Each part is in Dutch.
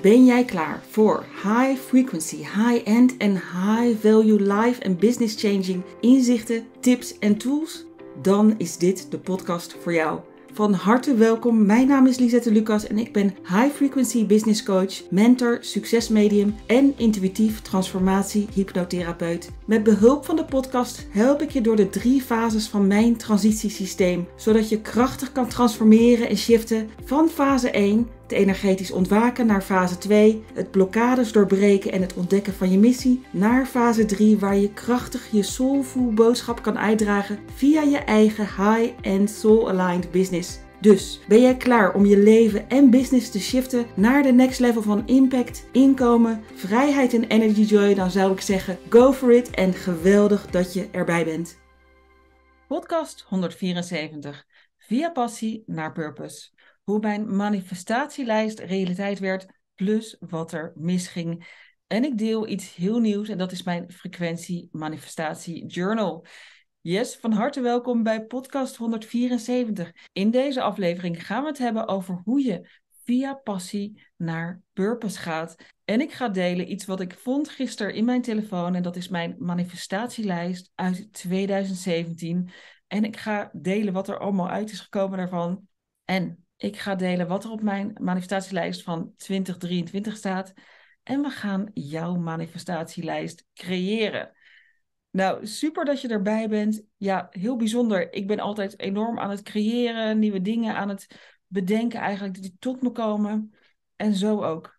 Ben jij klaar voor high frequency, high end en high value life en business changing inzichten, tips en tools? Dan is dit de podcast voor jou. Van harte welkom. Mijn naam is Lisette Lucas en ik ben high frequency business coach, mentor, succesmedium en intuïtief transformatie hypnotherapeut. Met behulp van de podcast help ik je door de drie fases van mijn transitiesysteem, zodat je krachtig kan transformeren en shiften van fase 1 het energetisch ontwaken naar fase 2, het blokkades doorbreken en het ontdekken van je missie, naar fase 3 waar je krachtig je soulful boodschap kan uitdragen via je eigen high-end soul-aligned business. Dus ben jij klaar om je leven en business te shiften naar de next level van impact, inkomen, vrijheid en energy joy? Dan zou ik zeggen: go for it en geweldig dat je erbij bent. Podcast 174. Via passie naar purpose hoe mijn manifestatielijst realiteit werd, plus wat er misging. En ik deel iets heel nieuws en dat is mijn frequentie manifestatie journal. Yes, van harte welkom bij podcast 174. In deze aflevering gaan we het hebben over hoe je via passie naar purpose gaat. En ik ga delen iets wat ik vond gisteren in mijn telefoon en dat is mijn manifestatielijst uit 2017. En ik ga delen wat er allemaal uit is gekomen daarvan. En ik ga delen wat er op mijn manifestatielijst van 2023 staat. En we gaan jouw manifestatielijst creëren. Nou, super dat je erbij bent. Ja, heel bijzonder. Ik ben altijd enorm aan het creëren, nieuwe dingen aan het bedenken eigenlijk die tot me komen. En zo ook.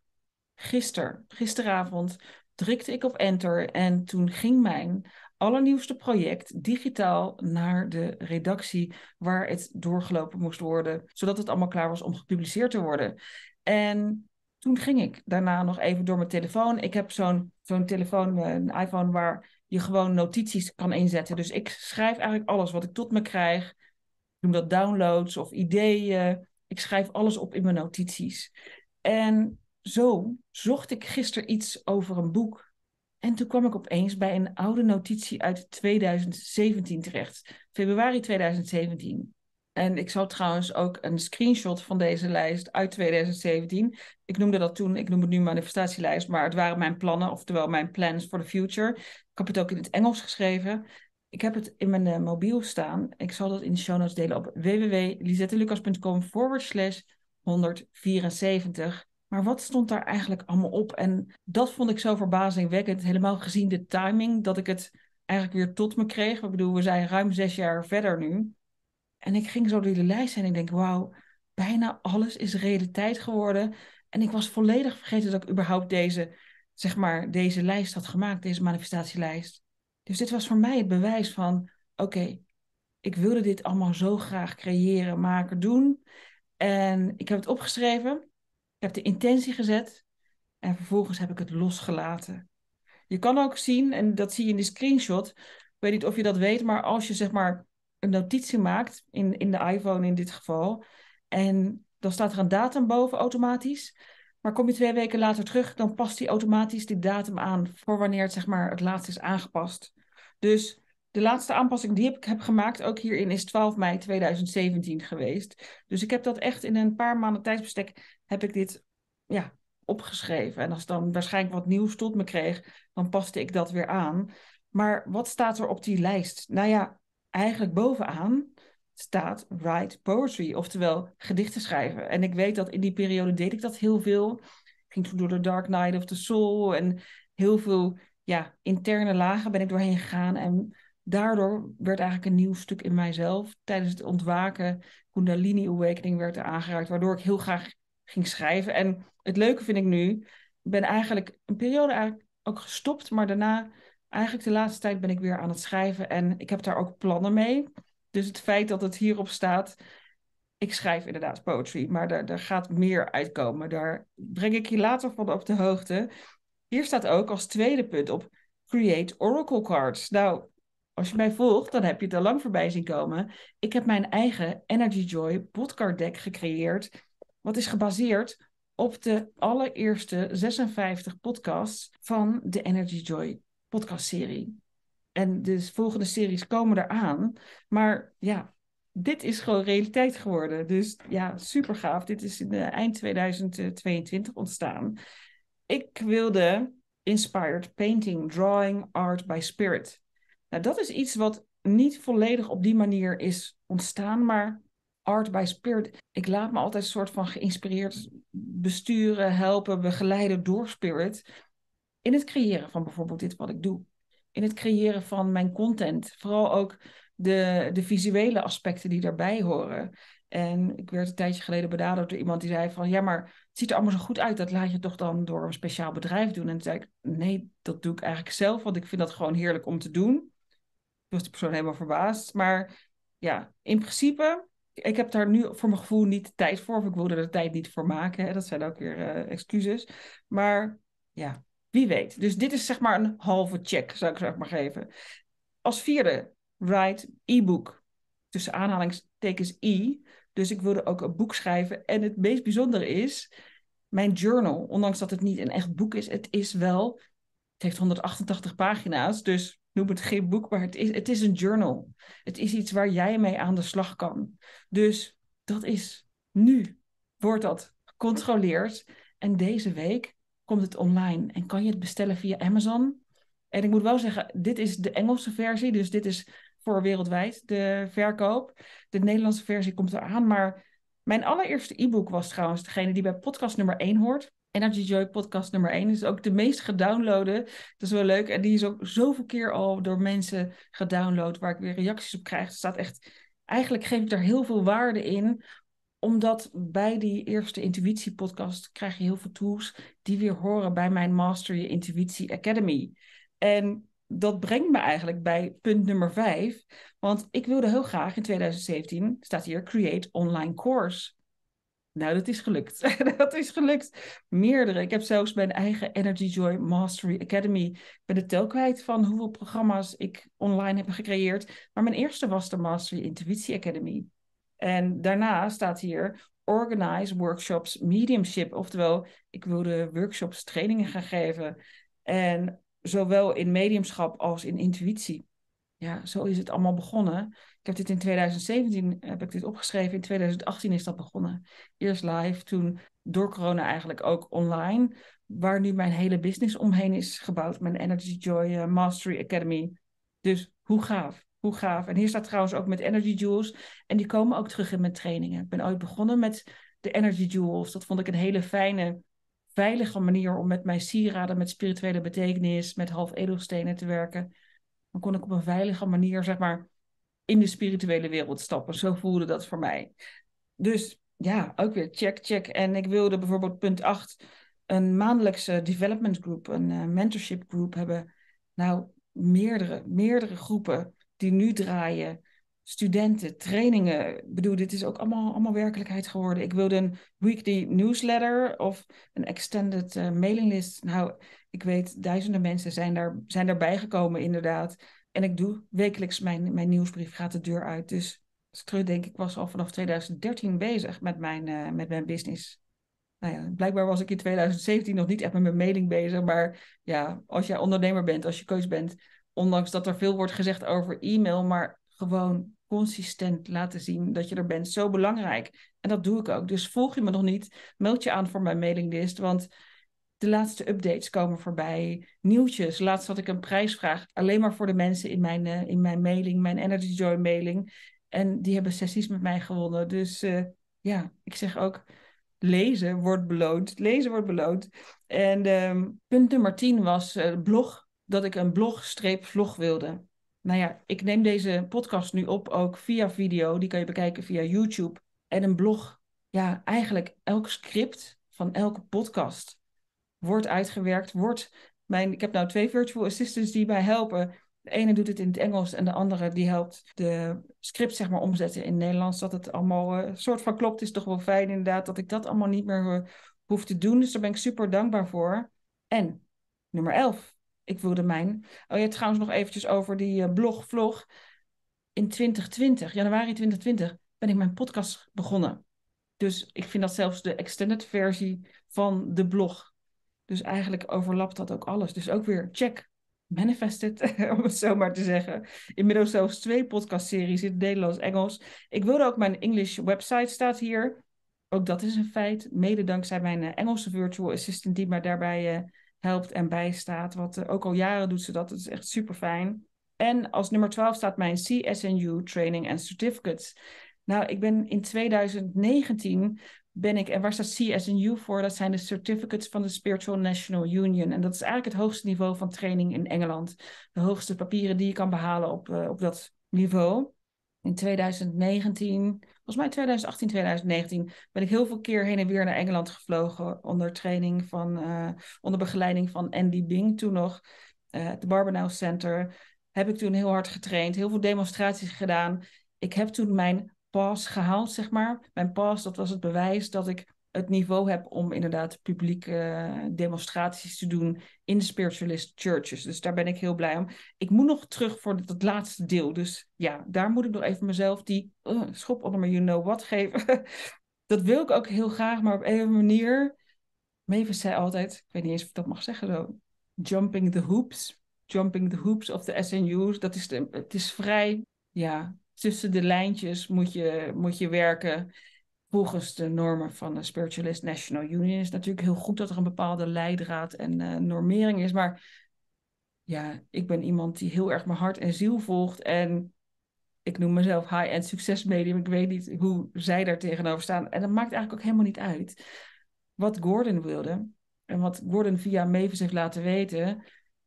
Gister, gisteravond drukte ik op enter en toen ging mijn allernieuwste project digitaal naar de redactie waar het doorgelopen moest worden, zodat het allemaal klaar was om gepubliceerd te worden. En toen ging ik daarna nog even door mijn telefoon. Ik heb zo'n zo'n telefoon, eh, een iPhone, waar je gewoon notities kan inzetten. Dus ik schrijf eigenlijk alles wat ik tot me krijg. Ik noem dat downloads of ideeën. Ik schrijf alles op in mijn notities. En zo zocht ik gisteren iets over een boek en toen kwam ik opeens bij een oude notitie uit 2017 terecht, februari 2017. En ik zal trouwens ook een screenshot van deze lijst uit 2017. Ik noemde dat toen, ik noem het nu manifestatielijst, maar het waren mijn plannen, oftewel mijn plans for the future. Ik heb het ook in het Engels geschreven. Ik heb het in mijn eh, mobiel staan. Ik zal dat in de show notes delen op www.lizettelucas.com forward slash 174. Maar wat stond daar eigenlijk allemaal op? En dat vond ik zo verbazingwekkend, helemaal gezien de timing, dat ik het eigenlijk weer tot me kreeg. Ik bedoel, we zijn ruim zes jaar verder nu. En ik ging zo door de lijst en ik denk, wauw, bijna alles is realiteit geworden. En ik was volledig vergeten dat ik überhaupt deze, zeg maar, deze lijst had gemaakt, deze manifestatielijst. Dus dit was voor mij het bewijs van, oké, ik wilde dit allemaal zo graag creëren, maken, doen. En ik heb het opgeschreven. Ik heb de intentie gezet en vervolgens heb ik het losgelaten. Je kan ook zien, en dat zie je in de screenshot, ik weet niet of je dat weet, maar als je zeg maar een notitie maakt, in, in de iPhone in dit geval, en dan staat er een datum boven automatisch, maar kom je twee weken later terug, dan past die automatisch die datum aan voor wanneer het zeg maar het laatst is aangepast. Dus de laatste aanpassing die ik heb gemaakt, ook hierin, is 12 mei 2017 geweest. Dus ik heb dat echt in een paar maanden tijdsbestek heb ik dit ja, opgeschreven. En als dan waarschijnlijk wat nieuws tot me kreeg, dan paste ik dat weer aan. Maar wat staat er op die lijst? Nou ja, eigenlijk bovenaan staat write poetry, oftewel gedichten schrijven. En ik weet dat in die periode deed ik dat heel veel. Ik ging toen door de Dark Night of the Soul en heel veel ja, interne lagen ben ik doorheen gegaan. En daardoor werd eigenlijk een nieuw stuk in mijzelf. Tijdens het ontwaken, Kundalini Awakening werd er aangeraakt, waardoor ik heel graag ging schrijven. En het leuke vind ik nu, ben eigenlijk een periode eigenlijk ook gestopt, maar daarna, eigenlijk de laatste tijd ben ik weer aan het schrijven en ik heb daar ook plannen mee. Dus het feit dat het hierop staat, ik schrijf inderdaad poetry, maar daar, daar gaat meer uitkomen. Daar breng ik je later van op de hoogte. Hier staat ook als tweede punt op create oracle cards. Nou, als je mij volgt, dan heb je het al lang voorbij zien komen. Ik heb mijn eigen Energy Joy podcard deck gecreëerd wat is gebaseerd op de allereerste 56 podcasts van de Energy Joy podcastserie. En de volgende series komen eraan. Maar ja, dit is gewoon realiteit geworden. Dus ja, super gaaf. Dit is in eind 2022 ontstaan. Ik wilde Inspired Painting, Drawing, Art by Spirit. Nou, dat is iets wat niet volledig op die manier is ontstaan, maar art by spirit. Ik laat me altijd een soort van geïnspireerd besturen, helpen, begeleiden door spirit. In het creëren van bijvoorbeeld dit wat ik doe. In het creëren van mijn content. Vooral ook de, de visuele aspecten die daarbij horen. En ik werd een tijdje geleden benaderd door iemand die zei van... ja, maar het ziet er allemaal zo goed uit, dat laat je toch dan door een speciaal bedrijf doen? En toen zei ik, nee, dat doe ik eigenlijk zelf, want ik vind dat gewoon heerlijk om te doen. Ik was de persoon helemaal verbaasd. Maar ja, in principe ik heb daar nu voor mijn gevoel niet de tijd voor. Of ik wilde er tijd niet voor maken. Hè. Dat zijn ook weer eh, excuses. Maar ja, wie weet. Dus dit is zeg maar een halve check, zou ik zeg maar geven. Als vierde, write e-book. Tussen aanhalingstekens i. Dus ik wilde ook een boek schrijven. En het meest bijzondere is mijn journal. Ondanks dat het niet een echt boek is, het is wel. Het heeft 188 pagina's. Dus noem het geen boek, maar het is, het is een journal. Het is iets waar jij mee aan de slag kan. Dus dat is nu, wordt dat gecontroleerd. En deze week komt het online en kan je het bestellen via Amazon. En ik moet wel zeggen, dit is de Engelse versie, dus dit is voor wereldwijd de verkoop. De Nederlandse versie komt eraan, maar mijn allereerste e-book was trouwens degene die bij podcast nummer 1 hoort. Energy Joy podcast nummer 1. Is ook de meest gedownloade. Dat is wel leuk. En die is ook zoveel keer al door mensen gedownload, waar ik weer reacties op krijg. Er staat echt, eigenlijk geef ik daar heel veel waarde in omdat bij die eerste intuïtie podcast krijg je heel veel tools die weer horen bij mijn Master Your Intuïtie Academy. En dat brengt me eigenlijk bij punt nummer vijf. Want ik wilde heel graag in 2017, staat hier, Create Online Course. Nou, dat is gelukt. dat is gelukt. Meerdere. Ik heb zelfs mijn eigen Energy Joy Mastery Academy. Ik ben het tel kwijt van hoeveel programma's ik online heb gecreëerd. Maar mijn eerste was de Mastery Intuïtie Academy. En daarna staat hier organize workshops mediumship. Oftewel, ik wilde workshops trainingen gaan geven. En zowel in mediumschap als in intuïtie. Ja, zo is het allemaal begonnen. Ik heb dit in 2017 heb ik dit opgeschreven. In 2018 is dat begonnen. Eerst live, toen door corona eigenlijk ook online. Waar nu mijn hele business omheen is gebouwd. Mijn Energy Joy eh, Mastery Academy. Dus hoe gaaf. Hoe gaaf. En hier staat trouwens ook met Energy Jewels. En die komen ook terug in mijn trainingen. Ik ben ooit begonnen met de Energy Jewels. Dat vond ik een hele fijne, veilige manier om met mijn sieraden, met spirituele betekenis, met half edelstenen te werken. Dan kon ik op een veilige manier, zeg maar, in de spirituele wereld stappen. Zo voelde dat voor mij. Dus ja, ook weer check, check. En ik wilde bijvoorbeeld punt 8 een maandelijkse development group, een eh, mentorship group hebben. Nou, meerdere, meerdere groepen die nu draaien. Studenten, trainingen. Ik bedoel, dit is ook allemaal, allemaal werkelijkheid geworden. Ik wilde een weekly newsletter of een extended eh, mailing list. Nou, ik weet, duizenden mensen zijn, daar, zijn daarbij gekomen inderdaad. En ik doe wekelijks mijn, mijn nieuwsbrief, gaat de deur uit. Dus terug denk ik, was al vanaf 2013 bezig met mijn, eh, met mijn business. Nou ja, blijkbaar was ik in 2017 nog niet echt met mijn mailing bezig. Maar ja, als jij ondernemer bent, als je coach bent, ondanks dat er veel wordt gezegd over e-mail, maar gewoon consistent laten zien dat je er bent, zo belangrijk. En dat doe ik ook. Dus volg je me nog niet, meld je aan voor mijn mailinglist. Want de laatste updates komen voorbij, nieuwtjes. Laatst had ik een prijsvraag alleen maar voor de mensen in mijn, eh, in mijn mailing, mijn Energy Joy mailing. En die hebben sessies met mij gewonnen. Dus eh, ja, ik zeg ook, lezen wordt beloond. Lezen wordt beloond. En ehm, punt nummer 10 was eh, blog, dat ik een blog-vlog wilde. Nou ja, ik neem deze podcast nu op ook via video. Die kan je bekijken via YouTube. En een blog, ja, eigenlijk elk script van elke podcast wordt uitgewerkt, wordt mijn, ik heb nou twee virtual assistants die mij helpen. De ene doet het in het Engels en de andere die helpt de script zeg maar omzetten in het Nederlands. Dat het allemaal een eh, soort van klopt is toch wel fijn inderdaad dat ik dat allemaal niet meer eh, hoef te doen. Dus daar ben ik super dankbaar voor. En nummer 11. Ik wilde mijn... Oh ja, trouwens nog eventjes over die eh, blog, vlog. In 2020, januari 2020, ben ik mijn podcast begonnen. Dus ik vind dat zelfs de extended versie van de blog dus eigenlijk overlapt dat ook alles. Dus ook weer check, manifested om het zo maar te zeggen. Inmiddels zelfs twee podcastseries in het Nederlands-Engels. Ik wilde ook mijn English website staat hier. Ook dat is een feit, mede dankzij mijn eh, Engelse virtual assistant die mij daarbij eh, helpt en bijstaat. Wat eh, ook al jaren doet ze dat, dat is echt super fijn. En als nummer 12 staat mijn CSNU Training and Certificates. Nou, ik ben in 2019 ben ik en waar staat CSNU voor? Dat zijn de certificates van de Spiritual National Union. En dat is eigenlijk het hoogste niveau van training in Engeland. De hoogste papieren die je kan behalen op, eh, op dat niveau. In 2019, volgens mij 2018, 2019, ben ik heel veel keer heen en weer naar Engeland gevlogen onder training van, eh, onder begeleiding van Andy Bing toen nog. Uh, het Center heb ik toen heel hard getraind, heel veel demonstraties gedaan. Ik heb toen mijn pas gehaald, zeg maar. Mijn pas dat was het bewijs dat ik het niveau heb om inderdaad publieke eh, demonstraties te doen in spiritualist churches. Dus daar ben ik heel blij om. Ik moet nog terug voor dat laatste deel. Dus ja, daar moet ik nog even mezelf die eh, schop onder mijn you know what geven. dat wil ik ook heel graag, maar op een manier. Mevrouw zei altijd, ik weet niet eens of ik dat mag zeggen zo, jumping the hoops. Jumping the hoops of the SNU's. Dat is de, het is vrij ja, tussen de lijntjes moet je, moet je werken. Volgens de normen van de Spiritualist National Union is natuurlijk heel goed dat er een bepaalde leidraad en eh, normering is. Maar ja, ik ben iemand die heel erg mijn hart en ziel volgt. En ik noem mezelf high-end succesmedium. Ik weet niet hoe zij daar tegenover staan. En dat maakt eigenlijk ook helemaal niet uit. Wat Gordon wilde, en wat Gordon via Mavis heeft laten weten.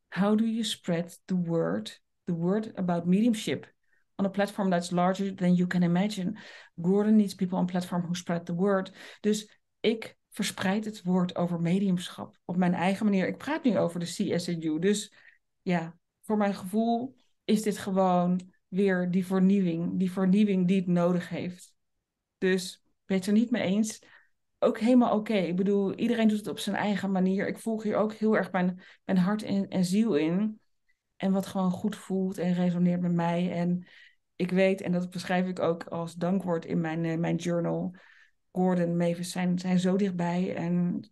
How do you spread the word, the word about mediumship? on a platform that's larger than you can imagine. Gordon needs people on platform who spread the word. Dus ik verspreid het woord over mediumschap op mijn eigen manier. Ik praat nu over de CSNU. Dus ja, voor mijn gevoel is dit gewoon weer die vernieuwing. Die vernieuwing die het nodig heeft. Dus ben je het er niet mee eens? Ook helemaal oké. Ik bedoel, iedereen doet het op zijn eigen manier. Ik volg hier ook heel erg mijn, mijn hart en, en ziel in. En wat gewoon goed voelt en resoneert met mij. En ik weet, en dat beschrijf ik ook als dankwoord in mijn, eh, mijn journal. Gordon, Mavis zijn, zijn zo dichtbij. En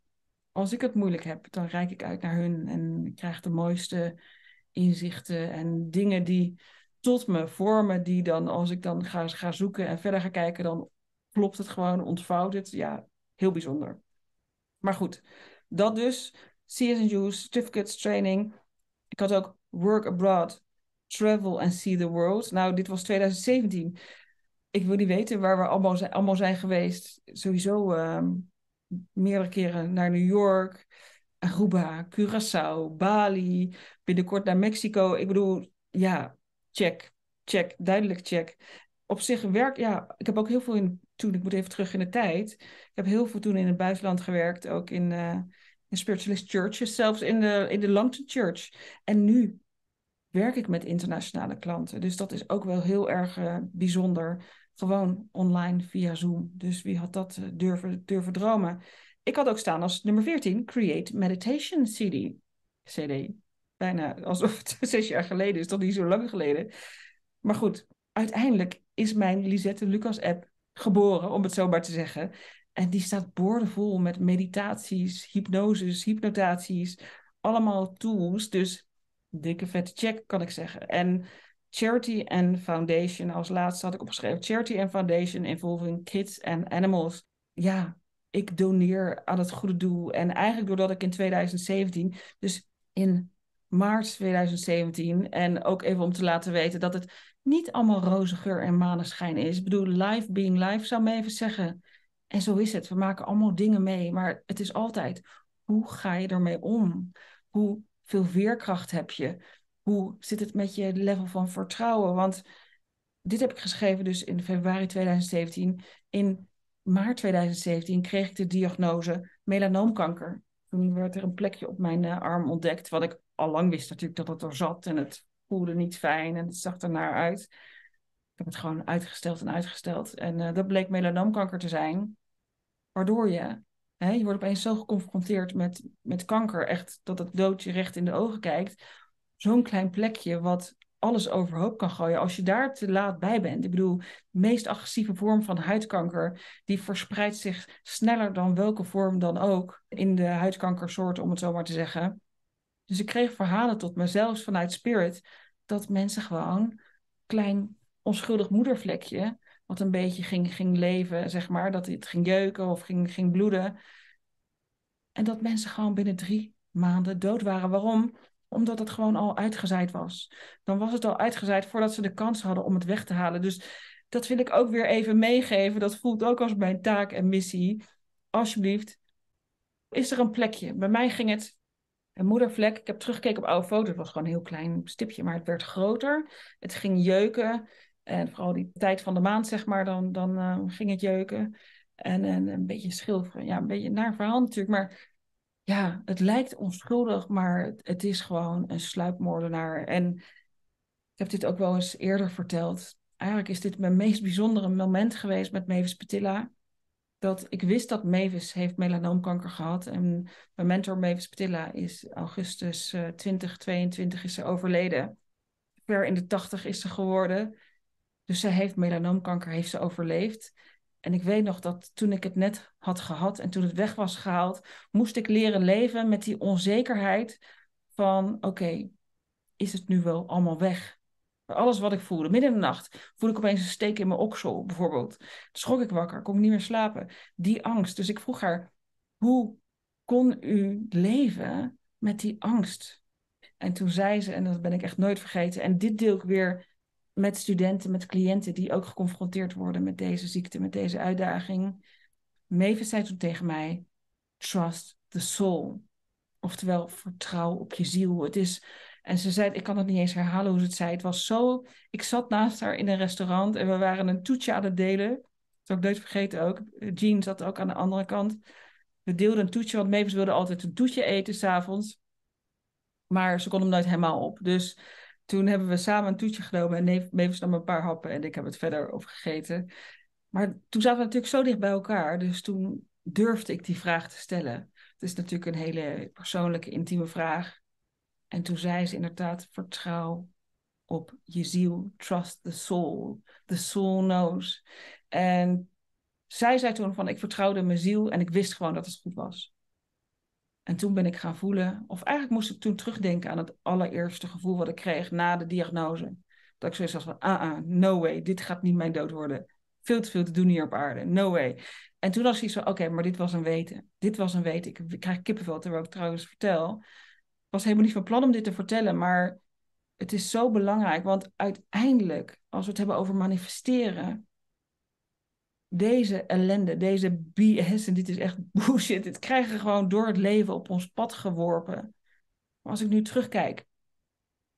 als ik het moeilijk heb, dan reik ik uit naar hun. En ik krijg de mooiste inzichten en dingen die tot me vormen. Die dan, als ik dan ga, ga zoeken en verder ga kijken, dan klopt het gewoon, ontvouwt het. Ja, heel bijzonder. Maar goed, dat dus. CSU, certificates, training. Ik had ook work abroad Travel and See the World. Nou, dit was 2017. Ik wil niet weten waar we allemaal zijn, allemaal zijn geweest. Sowieso ehm, meerdere keren naar New York, Aruba, Curaçao, Bali, binnenkort naar Mexico. Ik bedoel, ja, check, check, duidelijk check. Op zich werk, ja, ik heb ook heel veel in, toen, ik moet even terug in de tijd. Ik heb heel veel toen in het buitenland gewerkt, ook in, eh, in spiritualist churches, zelfs in de, in de Langton Church. En nu werk ik met internationale klanten. Dus dat is ook wel heel erg eh, bijzonder. Gewoon online via Zoom. Dus wie had dat eh, durven, dromen? Ik had ook staan als nummer 14, Create Meditation CD. CD. Bijna alsof het zes jaar geleden is, toch niet zo lang geleden. Maar goed, uiteindelijk is mijn Lisette Lucas app geboren, om het zo maar te zeggen. En die staat boordevol met meditaties, hypnoses, hypnotaties, allemaal tools. Dus dikke vette check, kan ik zeggen. En charity en foundation, als laatste had ik opgeschreven, charity and foundation involving kids and animals. Ja, ik doneer aan het goede doel. En eigenlijk doordat ik in 2017, dus in maart 2017, en ook even om te laten weten dat het niet allemaal roze geur en maneschijn is. Ik bedoel, live being live zou me even zeggen. En zo is het. We maken allemaal dingen mee, maar het is altijd hoe ga je ermee om? Hoe veel veerkracht heb je? Hoe zit het met je level van vertrouwen? Want dit heb ik geschreven dus in februari 2017. In maart 2017 kreeg ik de diagnose melanoomkanker. Toen werd er een plekje op mijn eh, arm ontdekt, wat ik al lang wist natuurlijk dat het er zat en het voelde niet fijn en het zag er naar uit. Ik heb het gewoon uitgesteld en uitgesteld. En eh, dat bleek melanoomkanker te zijn, waardoor je je wordt opeens zo geconfronteerd met, met kanker, echt dat het dood je recht in de ogen kijkt. Zo'n klein plekje wat alles overhoop kan gooien als je daar te laat bij bent. Ik bedoel, de meest agressieve vorm van huidkanker, die verspreidt zich sneller dan welke vorm dan ook in de huidkankersoorten, om het zo maar te zeggen. Dus ik kreeg verhalen tot mezelf vanuit Spirit dat mensen gewoon klein onschuldig moedervlekje wat een beetje ging, ging leven, zeg maar. Dat het ging jeuken of ging, ging bloeden. En dat mensen gewoon binnen drie maanden dood waren. Waarom? Omdat het gewoon al uitgezaaid was. Dan was het al uitgezaaid voordat ze de kans hadden om het weg te halen. Dus dat wil ik ook weer even meegeven. Dat voelt ook als mijn taak en missie. Alsjeblieft, is er een plekje? Bij mij ging het een moedervlek. Ik heb teruggekeken op oude foto's. Het was gewoon een heel klein stipje, maar het werd groter. Het ging jeuken. En vooral die tijd van de maand, zeg maar, dan, dan eh, ging het jeuken. En, en een beetje schilferen. Ja, een beetje naar verhand, natuurlijk. Maar ja, het lijkt onschuldig, maar het, is gewoon een sluipmoordenaar. En ik heb dit ook wel eens eerder verteld. Eigenlijk is dit mijn meest bijzondere moment geweest met Mevis Petilla. Dat ik wist dat Mevis heeft melanoomkanker gehad. En mijn mentor Mevis Petilla is augustus 2022 eh, is ze overleden. Ver in de tachtig is ze geworden. Dus zij heeft melanoomkanker, heeft ze overleefd. En ik weet nog dat toen ik het net had gehad en toen het weg was gehaald, moest ik leren leven met die onzekerheid van oké, is het nu wel allemaal weg? Alles wat ik voelde, midden in de nacht, voelde ik opeens een steek in mijn oksel bijvoorbeeld. schrok ik wakker, kon ik niet meer slapen. Die angst. Dus ik vroeg haar, hoe kon u leven met die angst? En toen zei ze, en dat ben ik echt nooit vergeten, en dit deel ik weer met studenten, met cliënten die ook geconfronteerd worden met deze ziekte, met deze uitdaging. Mavis zei toen tegen mij: Trust the soul. Oftewel, vertrouw op je ziel. Het is, en ze zei, ik kan het niet eens herhalen hoe ze het zei. Het was zo, ik zat naast haar in een restaurant en we waren een toetje aan het delen. Dat heb ik nooit vergeten ook. Jean zat ook aan de andere kant. We deelden een toetje, want Mavis wilde altijd een toetje eten s'avonds. Maar ze kon hem nooit helemaal op. Dus toen hebben we samen een toetje genomen en Neef, Mevis nam een paar happen en ik heb het verder gegeten. Maar toen zaten we natuurlijk zo dicht bij elkaar, dus toen durfde ik die vraag te stellen. Het is natuurlijk een hele persoonlijke, intieme vraag. En toen zei ze inderdaad, vertrouw op je ziel, trust the soul, the soul knows. En zij zei toen van, ik vertrouwde mijn ziel en ik wist gewoon dat het goed was. En toen ben ik gaan voelen, of eigenlijk moest ik toen terugdenken aan het allereerste gevoel wat ik kreeg na de diagnose. Dat ik zoiets had van, ah, ah, no way, dit gaat niet mijn dood worden. Veel te veel te doen hier op aarde, no way. En toen was ik van, oké, maar dit was een weten. Dit was een weten. Ik, krijg kippenvel terwijl ik trouwens vertel. Ik was helemaal niet van plan om dit te vertellen, maar het is zo belangrijk. Want uiteindelijk, als we het hebben over manifesteren, deze ellende, deze BS, en dit is echt bullshit, dit krijgen we gewoon door het leven op ons pad geworpen. Maar als ik nu terugkijk,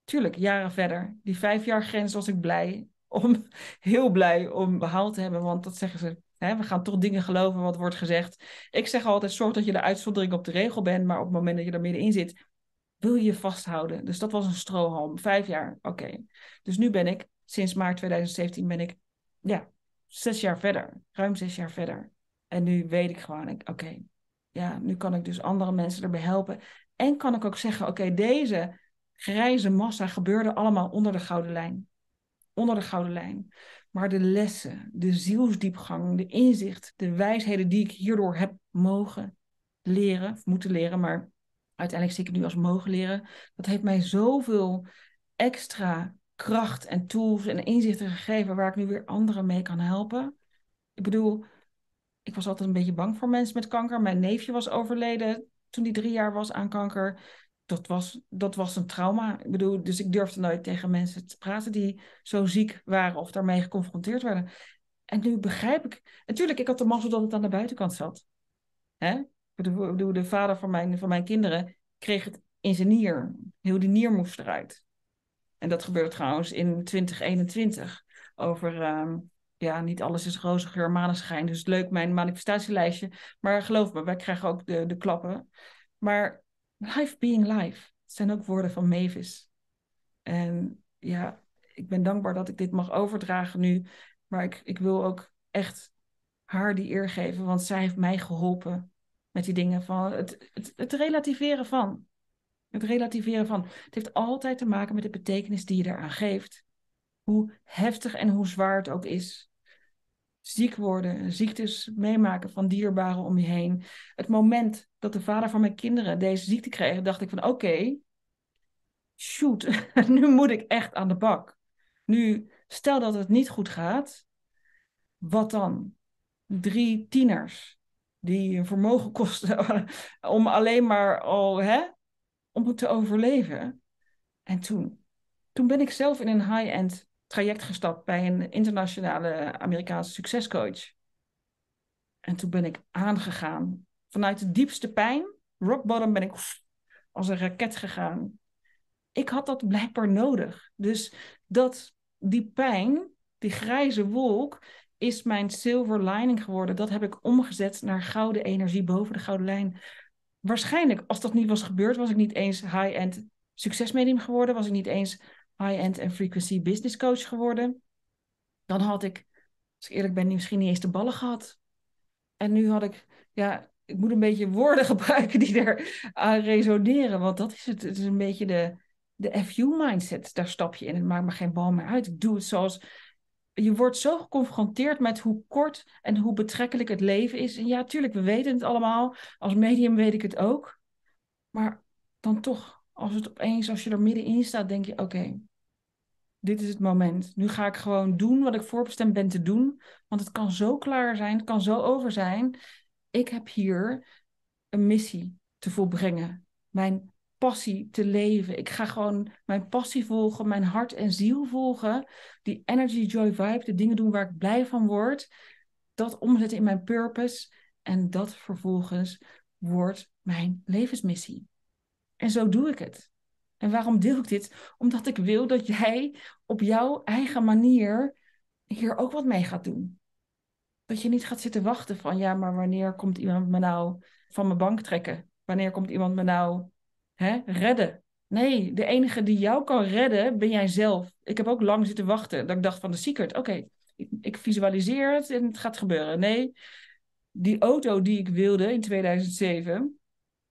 tuurlijk, jaren verder, die vijf jaar grens was ik blij om, heel blij om behaald te hebben, want dat zeggen ze. we gaan toch dingen geloven wat wordt gezegd. Ik zeg altijd, zorg dat je de uitzondering op de regel bent, maar op het moment dat je er middenin zit, wil je je vasthouden. Dus dat was een strohalm, vijf jaar, oké. Dus nu ben ik, sinds maart 2017 ben ik, ja, zes jaar verder, ruim zes jaar verder. En nu weet ik gewoon, oké, ja, nu kan ik dus andere mensen erbij helpen. En kan ik ook zeggen, oké, deze grijze massa gebeurde allemaal onder de gouden lijn. Onder de gouden lijn. Maar de lessen, de zielsdiepgang, de inzicht, de wijsheden die ik hierdoor heb mogen leren, of moeten leren, maar uiteindelijk zie ik het nu als mogen leren. Dat heeft mij zoveel extra kracht en tools en inzichten gegeven waar ik nu weer anderen mee kan helpen. Ik bedoel, ik was altijd een beetje bang voor mensen met kanker. Mijn neefje was overleden toen hij drie jaar was aan kanker. Dat was, dat was een trauma. Ik bedoel, dus ik durfde nooit tegen mensen te praten die zo ziek waren of daarmee geconfronteerd werden. En nu begrijp ik. Natuurlijk, ik had de mazzel dat het aan de buitenkant zat. Hè? Ik bedoel, de vader van mijn, van mijn kinderen kreeg het in zijn nier. Heel die nier moest eruit. En dat gebeurt trouwens in 2021. Over, ehm, ja, niet alles is roze geur, maneschijn. Dus leuk, mijn manifestatielijstje. Maar geloof me, wij krijgen ook de, de klappen. Maar life being life zijn ook woorden van Mavis. En ja, ik ben dankbaar dat ik dit mag overdragen nu. Maar ik, ik wil ook echt haar die eer geven, want zij heeft mij geholpen met die dingen van het, het, het relativeren van. Het relativeren van. Het heeft altijd te maken met de betekenis die je eraan geeft. Hoe heftig en hoe zwaar het ook is. Ziek worden, ziektes meemaken van dierbaren om je heen. Het moment dat de vader van mijn kinderen deze ziekte kreeg, dacht ik van oké, shoot, nu moet ik echt aan de bak. Nu, stel dat het niet goed gaat, wat dan? Drie tieners die een vermogen kosten om alleen maar al hè, om te overleven. En toen, toen ben ik zelf in een high-end traject gestapt bij een internationale Amerikaanse succescoach. En toen ben ik aangegaan. Vanuit de diepste pijn, rock bottom, ben ik als een raket gegaan. Ik had dat blijkbaar nodig. Dus dat, die pijn, die grijze wolk, is mijn silver lining geworden. Dat heb ik omgezet naar gouden energie boven de gouden lijn waarschijnlijk, als dat niet was gebeurd, was ik niet eens high-end succesmedium geworden. Was ik niet eens high-end en frequency business coach geworden. Dan had ik, als ik eerlijk ben, misschien niet eens de ballen gehad. En nu had ik, ja, ik moet een beetje woorden gebruiken die daar aan resoneren. Want dat is het. Het is een beetje de, de FU-mindset. Daar stap je in. Het maakt me geen bal meer uit. Ik doe het zoals je wordt zo geconfronteerd met hoe kort en hoe betrekkelijk het leven is. En ja, tuurlijk, we weten het allemaal. Als medium weet ik het ook. Maar dan toch, als het opeens, als je er middenin staat, denk je: oké, dit is het moment. Nu ga ik gewoon doen wat ik voorbestemd ben te doen. Want het kan zo klaar zijn, het kan zo over zijn. Ik heb hier een missie te volbrengen. Mijn passie te leven. Ik ga gewoon mijn passie volgen, mijn hart en ziel volgen. Die energy, joy, vibe, de dingen doen waar ik blij van word. Dat omzetten in mijn purpose. En dat vervolgens wordt mijn levensmissie. En zo doe ik het. En waarom deel ik dit? Omdat ik wil dat jij op jouw eigen manier hier ook wat mee gaat doen. Dat je niet gaat zitten wachten van ja, maar wanneer komt iemand me nou van mijn bank trekken? Wanneer komt iemand me nou hè, redden. Nee, de enige die jou kan redden ben jij zelf. Ik heb ook lang zitten wachten dat ik dacht van de secret. Oké, ik, ik visualiseer het en het gaat gebeuren. Nee, die auto die ik wilde in 2007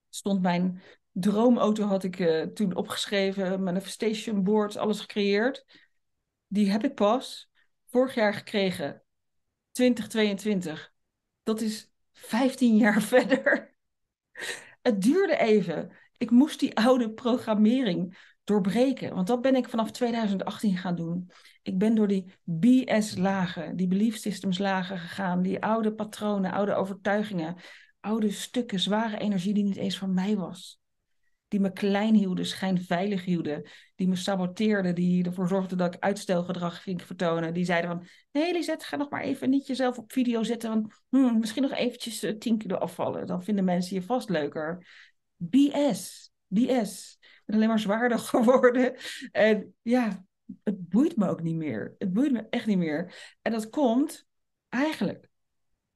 stond mijn droomauto had ik eh, toen opgeschreven, manifestation board, alles gecreëerd. Die heb ik pas vorig jaar gekregen, 2022. Dat is 15 jaar verder. Het duurde even ik moest die oude programmering doorbreken. Want dat ben ik vanaf 2018 gaan doen. Ik ben door die BS-lagen, die belief systems-lagen gegaan. Die oude patronen, oude overtuigingen, oude stukken, zware energie die niet eens van mij was. Die me klein hielden, schijnveilig hielden. Die me saboteerden, die ervoor zorgden dat ik uitstelgedrag ging vertonen. Die zeiden van, nee Lisette, ga nog maar even niet jezelf op video zetten. Want, hmm, misschien nog eventjes eh, tien kilo afvallen. Dan vinden mensen je vast leuker. BS, BS. Ik ben alleen maar zwaarder geworden. En ja, het boeit me ook niet meer. Het boeit me echt niet meer. En dat komt eigenlijk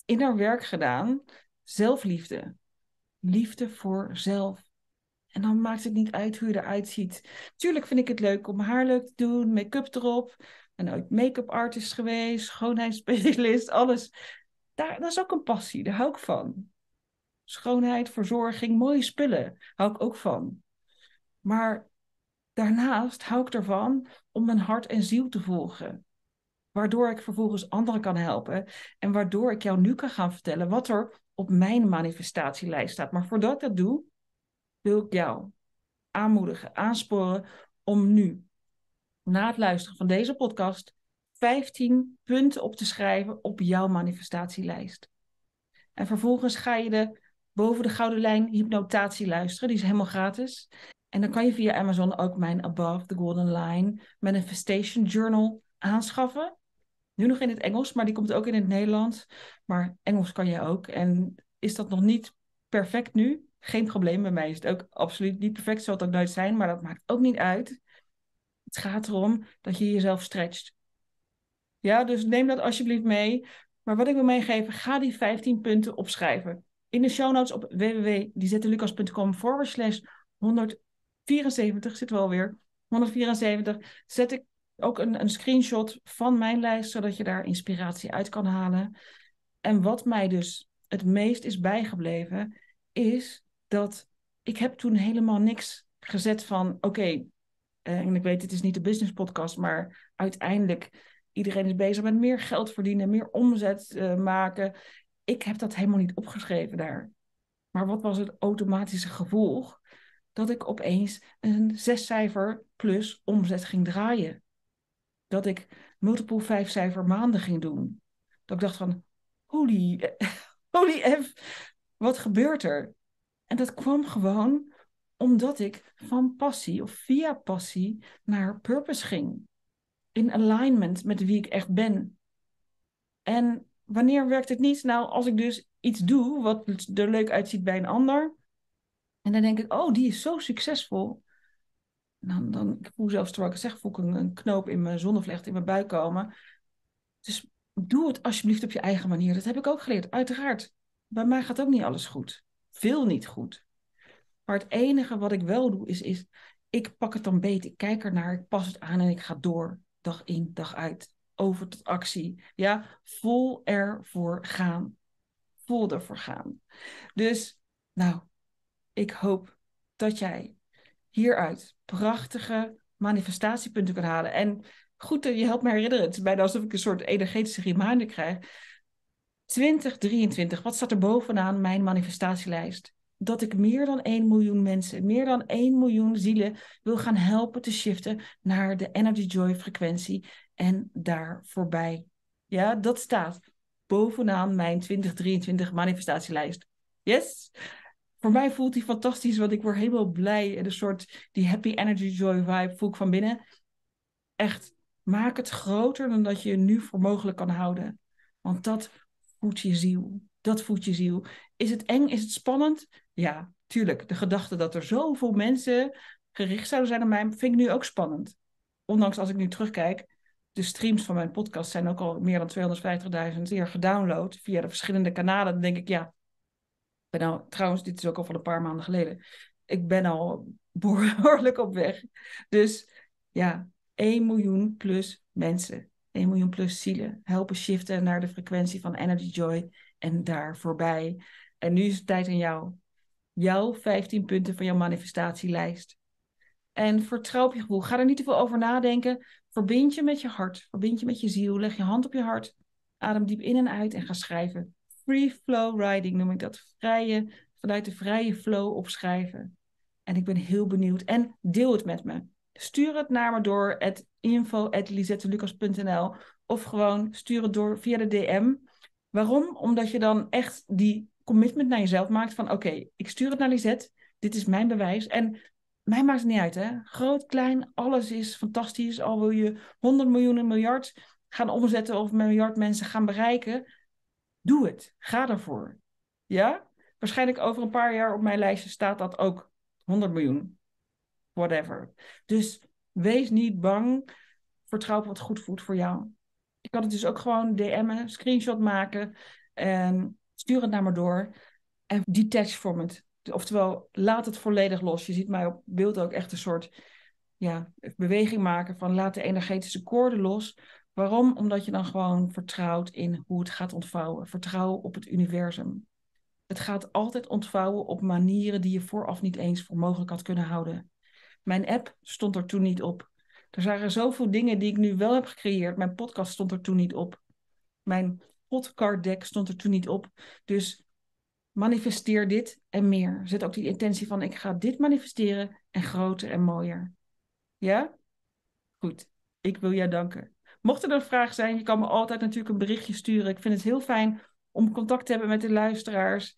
in haar werk gedaan, zelfliefde. Liefde voor zelf. En dan maakt het niet uit hoe je eruit ziet. Tuurlijk vind ik het leuk om haar leuk te doen, make-up erop. En ooit make-up artist geweest, schoonheidsspecialist, alles. Daar, dat is ook een passie, daar hou ik van schoonheid, verzorging, mooie spullen. Hou ik ook van. Maar daarnaast hou ik ervan om mijn hart en ziel te volgen. Waardoor ik vervolgens anderen kan helpen. En waardoor ik jou nu kan gaan vertellen wat er op mijn manifestatielijst staat. Maar voordat ik dat doe, wil ik jou aanmoedigen, aansporen om nu, na het luisteren van deze podcast, 15 punten op te schrijven op jouw manifestatielijst. En vervolgens ga je de boven de gouden lijn hypnotatie luisteren. Die is helemaal gratis. En dan kan je via Amazon ook mijn Above the Golden Line Manifestation Journal aanschaffen. Nu nog in het Engels, maar die komt ook in het Nederlands. Maar Engels kan je ook. En is dat nog niet perfect nu? Geen probleem bij mij. Is het ook absoluut niet perfect, zal het ook nooit zijn, maar dat maakt ook niet uit. Het gaat erom dat je jezelf stretcht. Ja, dus neem dat alsjeblieft mee. Maar wat ik wil meegeven, ga die 15 punten opschrijven in de show notes op www.lizettelucas.com forward slash 174 Zit wel weer. 174 zet ik ook een, een screenshot van mijn lijst, zodat je daar inspiratie uit kan halen. En wat mij dus het meest is bijgebleven, is dat ik heb toen helemaal niks gezet van oké, eh, en ik weet het is niet de business podcast, maar uiteindelijk iedereen is bezig met meer geld verdienen, meer omzet eh, maken ik heb dat helemaal niet opgeschreven daar. Maar wat was het automatische gevolg? Dat ik opeens een zescijfer plus omzet ging draaien. Dat ik multiple vijfcijfer maanden ging doen. Dat ik dacht van, holy, holy F, wat gebeurt er? En dat kwam gewoon omdat ik van passie of via passie naar purpose ging. In alignment met wie ik echt ben. En wanneer werkt het niet? Nou, als ik dus iets doe wat er leuk uitziet bij een ander. En dan denk ik, oh, die is zo succesvol. Dan, dan ik voel zelfs terwijl ik zeg, voel ik een, knoop in mijn zonnevlecht, in mijn buik komen. Dus doe het alsjeblieft op je eigen manier. Dat heb ik ook geleerd, uiteraard. Bij mij gaat ook niet alles goed. Veel niet goed. Maar het enige wat ik wel doe, is, is ik pak het dan beet. Ik kijk ernaar, ik pas het aan en ik ga door. Dag in, dag uit over tot actie. Ja, vol ervoor gaan. Vol ervoor gaan. Dus, nou, ik hoop dat jij hieruit prachtige manifestatiepunten kan halen. En goed, je helpt me herinneren. Het is bijna alsof ik een soort energetische reminder krijg. 2023, wat staat er bovenaan mijn manifestatielijst? Dat ik meer dan 1 miljoen mensen, meer dan 1 miljoen zielen wil gaan helpen te shiften naar de Energy Joy frequentie en daar voorbij. Ja, dat staat bovenaan mijn 2023 manifestatielijst. Yes? Voor mij voelt die fantastisch, want ik word helemaal blij. En een soort die happy energy joy vibe voel ik van binnen. Echt, maak het groter dan dat je je nu voor mogelijk kan houden. Want dat voedt je ziel. Dat voedt je ziel. Is het eng? Is het spannend? Ja, tuurlijk. De gedachte dat er zoveel mensen gericht zouden zijn op mij, vind ik nu ook spannend. Ondanks als ik nu terugkijk, de streams van mijn podcast zijn ook al meer dan 250.000 keer gedownload via de verschillende kanalen. Dan denk ik, ja, ben al, trouwens, dit is ook al van een paar maanden geleden. Ik ben al behoorlijk op weg. Dus ja, 1 miljoen plus mensen, 1 miljoen plus zielen helpen shiften naar de frequentie van Energy Joy en daar voorbij. En nu is het tijd aan jou. Jouw 15 punten van jouw manifestatielijst. En vertrouw op je gevoel. Ga er niet te veel over nadenken. Verbind je met je hart, verbind je met je ziel, leg je hand op je hart, adem diep in en uit en ga schrijven. Free flow writing noem ik dat. Vrije, vanuit de vrije flow opschrijven. En ik ben heel benieuwd. En deel het met me. Stuur het naar me door at info.lizettelucas.nl of gewoon stuur het door via de DM. Waarom? Omdat je dan echt die commitment naar jezelf maakt van oké, ik stuur het naar Lisette. Dit is mijn bewijs. En mij maakt het niet uit, hè? Groot, klein, alles is fantastisch. Al wil je 100 miljoen en miljard gaan omzetten of miljard mensen gaan bereiken. Doe het. Ga ervoor. Ja? Waarschijnlijk over een paar jaar op mijn lijstje staat dat ook 100 miljoen. Whatever. Dus wees niet bang. Vertrouw op wat goed voelt voor jou. Ik kan het dus ook gewoon DM'en, screenshot maken en stuur het naar me door. En detach from it. Oftewel, laat het volledig los. Je ziet mij op beeld ook echt een soort ja, beweging maken van laat de energetische koorden los. Waarom? Omdat je dan gewoon vertrouwt in hoe het gaat ontvouwen. Vertrouwen op het universum. Het gaat altijd ontvouwen op manieren die je vooraf niet eens voor mogelijk had kunnen houden. Mijn app stond er toen niet op. Er waren zoveel dingen die ik nu wel heb gecreëerd. Mijn podcast stond er toen niet op. Mijn podcast deck stond er toen niet op. Dus manifesteer dit en meer. Zet ook die intentie van ik ga dit manifesteren en groter en mooier. Ja? Goed. Ik wil jou danken. Mocht er een vraag zijn, je kan me altijd natuurlijk een berichtje sturen. Ik vind het heel fijn om contact te hebben met de luisteraars.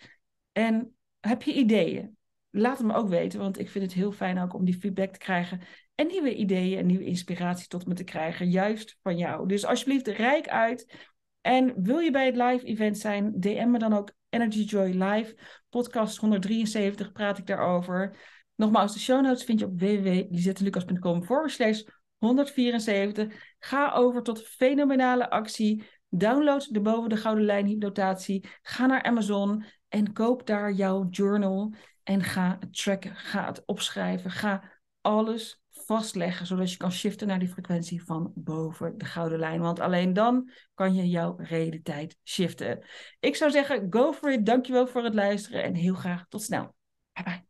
En heb je ideeën? Laat het me ook weten, want ik vind het heel fijn ook om die feedback te krijgen. En nieuwe ideeën en nieuwe inspiratie tot me te krijgen, juist van jou. Dus alsjeblieft, rijk uit. En wil je bij het live event zijn, DM me dan ook Energy Joy Live. Podcast 173 praat ik daarover. Nogmaals, de show notes vind je op www.lizettelucas.com forward slash 174. Ga over tot fenomenale actie. Download de Boven de Gouden Lijn hypnotatie. Ga naar Amazon en koop daar jouw journal. En ga het tracken, ga het opschrijven, ga alles vastleggen, zodat je kan shiften naar die frequentie van boven de gouden lijn. Want alleen dan kan je jouw realiteit shiften. Ik zou zeggen, go for it. Dankjewel voor het luisteren en heel graag tot snel. Bye bye.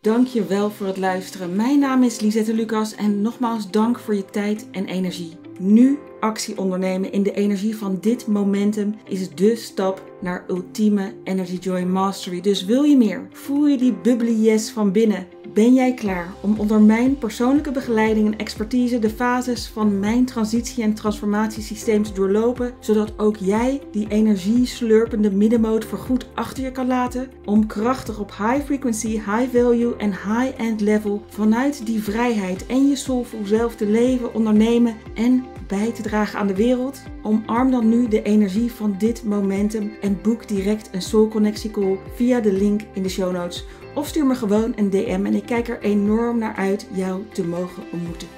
Dankjewel voor het luisteren. Mijn naam is Lisette Lucas en nogmaals dank voor je tijd en energie. Nu actie ondernemen in de energie van dit momentum is de stap naar ultieme Energy Joy Mastery. Dus wil je meer? Voel je die bubbly yes van binnen? Ben jij klaar om onder mijn persoonlijke begeleiding en expertise de fases van mijn transitie- en transformatiesysteem te doorlopen, zodat ook jij die energie slurpende middenmoot voorgoed achter je kan laten, om krachtig op high frequency, high value en high-end level vanuit die vrijheid en je soulful zelf te leven, ondernemen en bij te dragen aan de wereld? Omarm dan nu de energie van dit momentum en boek direct een soul Connectie call via de link in de show notes of stuur me gewoon een DM en ik kijk er enorm naar uit jou te mogen ontmoeten.